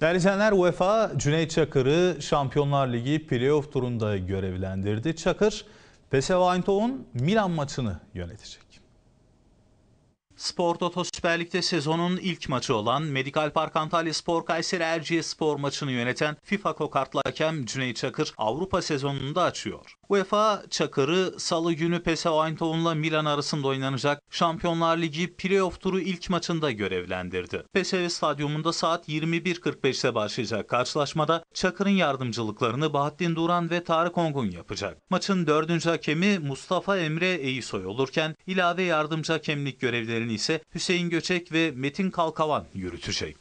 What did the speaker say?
Değerli izleyenler UEFA Cüneyt Çakır'ı Şampiyonlar Ligi playoff turunda görevlendirdi. Çakır PSV Eindhoven Milan maçını yönetecek. Spor Toto Süper Lig'de sezonun ilk maçı olan Medikal Park Antalya Spor Kayseri Erciye Spor maçını yöneten FIFA kokartlı hakem Cüneyt Çakır Avrupa sezonunu da açıyor. UEFA Çakır'ı salı günü PSV Eindhoven'la Milan arasında oynanacak Şampiyonlar Ligi playoff turu ilk maçında görevlendirdi. PSV stadyumunda saat 21.45'te başlayacak karşılaşmada Çakır'ın yardımcılıklarını Bahattin Duran ve Tarık Ongun yapacak. Maçın dördüncü hakemi Mustafa Emre Eysoy olurken ilave yardımcı hakemlik görevlerini ise Hüseyin Göçek ve Metin Kalkavan yürütecek.